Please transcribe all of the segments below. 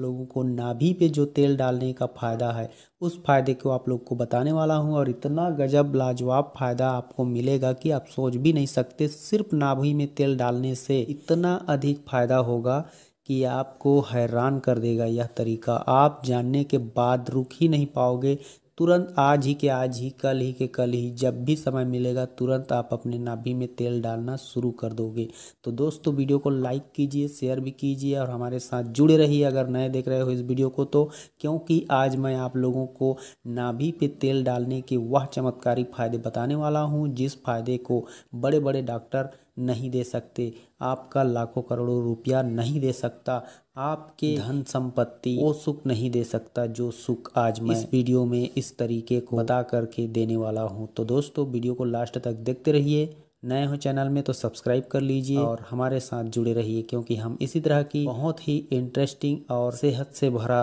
लोगों को नाभि पे जो तेल डालने का फ़ायदा है उस फायदे को आप लोग को बताने वाला हूँ और इतना गजब लाजवाब फ़ायदा आपको मिलेगा कि आप सोच भी नहीं सकते सिर्फ नाभि में तेल डालने से इतना अधिक फ़ायदा होगा कि आपको हैरान कर देगा यह तरीका आप जानने के बाद रुक ही नहीं पाओगे तुरंत आज ही के आज ही कल ही के कल ही जब भी समय मिलेगा तुरंत आप अपने नाभि में तेल डालना शुरू कर दोगे तो दोस्तों वीडियो को लाइक कीजिए शेयर भी कीजिए और हमारे साथ जुड़े रहिए अगर नए देख रहे हो इस वीडियो को तो क्योंकि आज मैं आप लोगों को नाभि पे तेल डालने के वह चमत्कारी फ़ायदे बताने वाला हूँ जिस फायदे को बड़े बड़े डॉक्टर नहीं दे सकते आपका लाखों करोड़ों रुपया नहीं दे सकता आपके धन संपत्ति वो सुख नहीं दे सकता जो सुख आज मैं इस वीडियो में इस तरीके को बता करके देने वाला हूँ तो दोस्तों वीडियो को लास्ट तक देखते रहिए नए हो चैनल में तो सब्सक्राइब कर लीजिए और हमारे साथ जुड़े रहिए क्योंकि हम इसी तरह की बहुत ही इंटरेस्टिंग और सेहत से भरा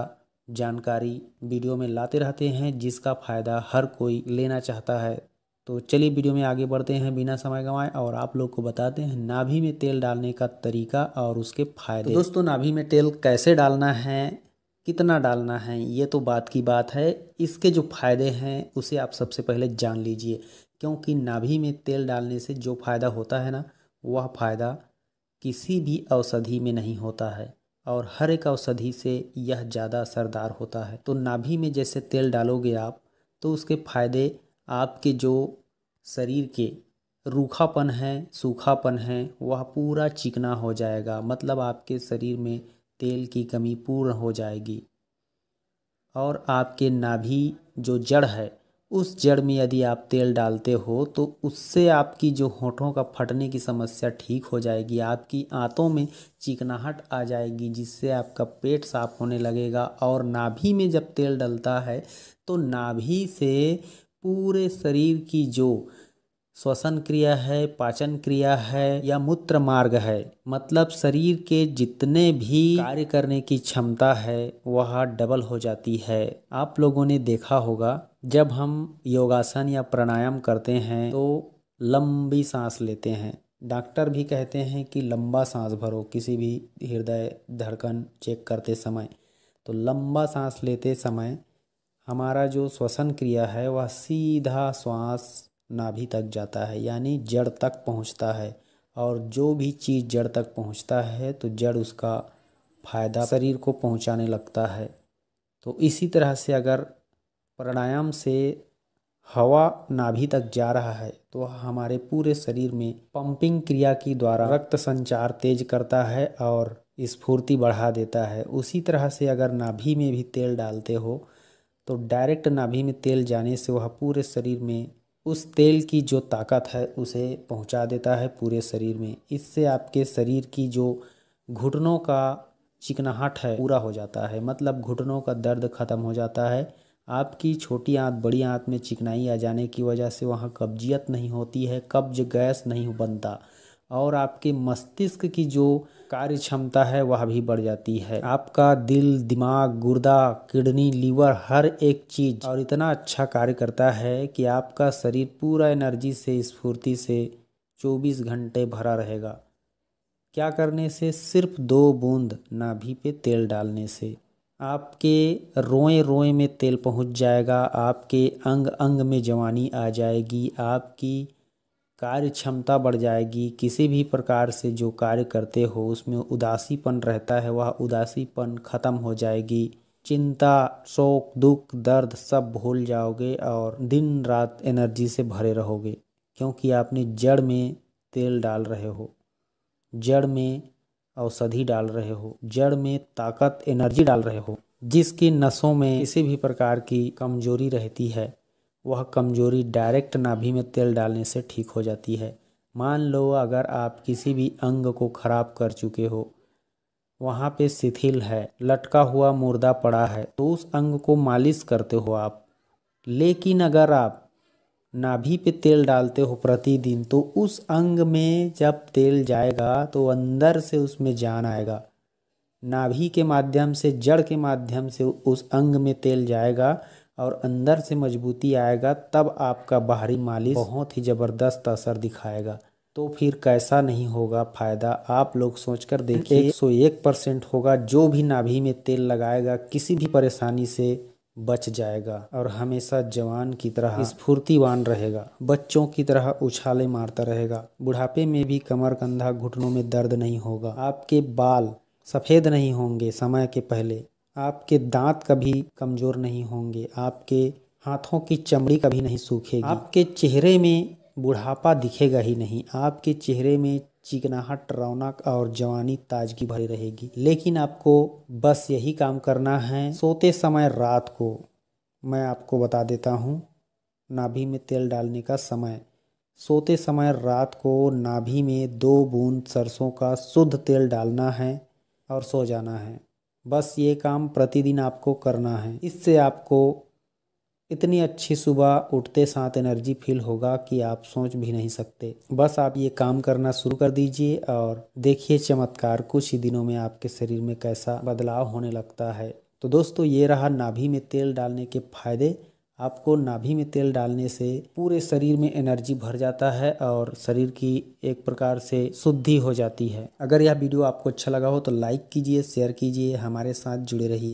जानकारी वीडियो में लाते रहते हैं जिसका फ़ायदा हर कोई लेना चाहता है तो चलिए वीडियो में आगे बढ़ते हैं बिना समय गंवाए और आप लोग को बताते हैं नाभि में तेल डालने का तरीका और उसके फायदे तो दोस्तों नाभि में तेल कैसे डालना है कितना डालना है ये तो बात की बात है इसके जो फायदे हैं उसे आप सबसे पहले जान लीजिए क्योंकि नाभि में तेल डालने से जो फायदा होता है ना वह फायदा किसी भी औषधि में नहीं होता है और हर एक औषधि से यह ज़्यादा असरदार होता है तो नाभि में जैसे तेल डालोगे आप तो उसके फायदे आपके जो शरीर के रूखापन है सूखापन है वह पूरा चिकना हो जाएगा मतलब आपके शरीर में तेल की कमी पूर्ण हो जाएगी और आपके नाभि जो जड़ है उस जड़ में यदि आप तेल डालते हो तो उससे आपकी जो होठों का फटने की समस्या ठीक हो जाएगी आपकी आंतों में चिकनाहट आ जाएगी जिससे आपका पेट साफ होने लगेगा और नाभि में जब तेल डलता है तो नाभि से पूरे शरीर की जो श्वसन क्रिया है पाचन क्रिया है या मूत्र मार्ग है मतलब शरीर के जितने भी कार्य करने की क्षमता है वह डबल हो जाती है आप लोगों ने देखा होगा जब हम योगासन या प्राणायाम करते हैं तो लंबी सांस लेते हैं डॉक्टर भी कहते हैं कि लंबा सांस भरो किसी भी हृदय धड़कन चेक करते समय तो लंबा सांस लेते समय हमारा जो श्वसन क्रिया है वह सीधा श्वास नाभि तक जाता है यानी जड़ तक पहुंचता है और जो भी चीज़ जड़ तक पहुंचता है तो जड़ उसका फायदा शरीर को पहुंचाने लगता है तो इसी तरह से अगर प्राणायाम से हवा नाभि तक जा रहा है तो हमारे पूरे शरीर में पंपिंग क्रिया की द्वारा रक्त संचार तेज करता है और स्फूर्ति बढ़ा देता है उसी तरह से अगर नाभि में भी तेल डालते हो तो डायरेक्ट नाभि में तेल जाने से वह पूरे शरीर में उस तेल की जो ताकत है उसे पहुंचा देता है पूरे शरीर में इससे आपके शरीर की जो घुटनों का चिकनाहट है पूरा हो जाता है मतलब घुटनों का दर्द ख़त्म हो जाता है आपकी छोटी आंत बड़ी आंत में चिकनाई आ जाने की वजह से वहाँ कब्जियत नहीं होती है कब्ज गैस नहीं बनता और आपके मस्तिष्क की जो कार्य क्षमता है वह भी बढ़ जाती है आपका दिल दिमाग गुर्दा किडनी लीवर हर एक चीज और इतना अच्छा कार्य करता है कि आपका शरीर पूरा एनर्जी से स्फूर्ति से 24 घंटे भरा रहेगा क्या करने से सिर्फ दो बूंद नाभि पे तेल डालने से आपके रोए रोए में तेल पहुंच जाएगा आपके अंग अंग में जवानी आ जाएगी आपकी कार्य क्षमता बढ़ जाएगी किसी भी प्रकार से जो कार्य करते हो उसमें उदासीपन रहता है वह उदासीपन ख़त्म हो जाएगी चिंता शोक दुख दर्द सब भूल जाओगे और दिन रात एनर्जी से भरे रहोगे क्योंकि आपने जड़ में तेल डाल रहे हो जड़ में औषधि डाल रहे हो जड़ में ताकत एनर्जी डाल रहे हो जिसकी नसों में किसी भी प्रकार की कमजोरी रहती है वह कमज़ोरी डायरेक्ट नाभि में तेल डालने से ठीक हो जाती है मान लो अगर आप किसी भी अंग को खराब कर चुके हो वहाँ पे शिथिल है लटका हुआ मुर्दा पड़ा है तो उस अंग को मालिश करते हो आप लेकिन अगर आप नाभि पे तेल डालते हो प्रतिदिन तो उस अंग में जब तेल जाएगा तो अंदर से उसमें जान आएगा नाभि के माध्यम से जड़ के माध्यम से उस अंग में तेल जाएगा और अंदर से मजबूती आएगा तब आपका बाहरी मालिश बहुत ही ज़बरदस्त असर दिखाएगा तो फिर कैसा नहीं होगा फ़ायदा आप लोग सोचकर देखिए एक सौ एक परसेंट होगा जो भी नाभि में तेल लगाएगा किसी भी परेशानी से बच जाएगा और हमेशा जवान की तरह स्फूर्तिवान रहेगा बच्चों की तरह उछाले मारता रहेगा बुढ़ापे में भी कमर कंधा घुटनों में दर्द नहीं होगा आपके बाल सफ़ेद नहीं होंगे समय के पहले आपके दांत कभी कमज़ोर नहीं होंगे आपके हाथों की चमड़ी कभी नहीं सूखेगी आपके चेहरे में बुढ़ापा दिखेगा ही नहीं आपके चेहरे में चिकनाहट रौनक और जवानी ताजगी भरी रहेगी लेकिन आपको बस यही काम करना है सोते समय रात को मैं आपको बता देता हूँ नाभि में तेल डालने का समय सोते समय रात को नाभि में दो बूंद सरसों का शुद्ध तेल डालना है और सो जाना है बस ये काम प्रतिदिन आपको करना है इससे आपको इतनी अच्छी सुबह उठते साथ एनर्जी फील होगा कि आप सोच भी नहीं सकते बस आप ये काम करना शुरू कर दीजिए और देखिए चमत्कार कुछ ही दिनों में आपके शरीर में कैसा बदलाव होने लगता है तो दोस्तों ये रहा नाभि में तेल डालने के फायदे आपको नाभि में तेल डालने से पूरे शरीर में एनर्जी भर जाता है और शरीर की एक प्रकार से शुद्धि हो जाती है अगर यह वीडियो आपको अच्छा लगा हो तो लाइक कीजिए शेयर कीजिए हमारे साथ जुड़े रहिए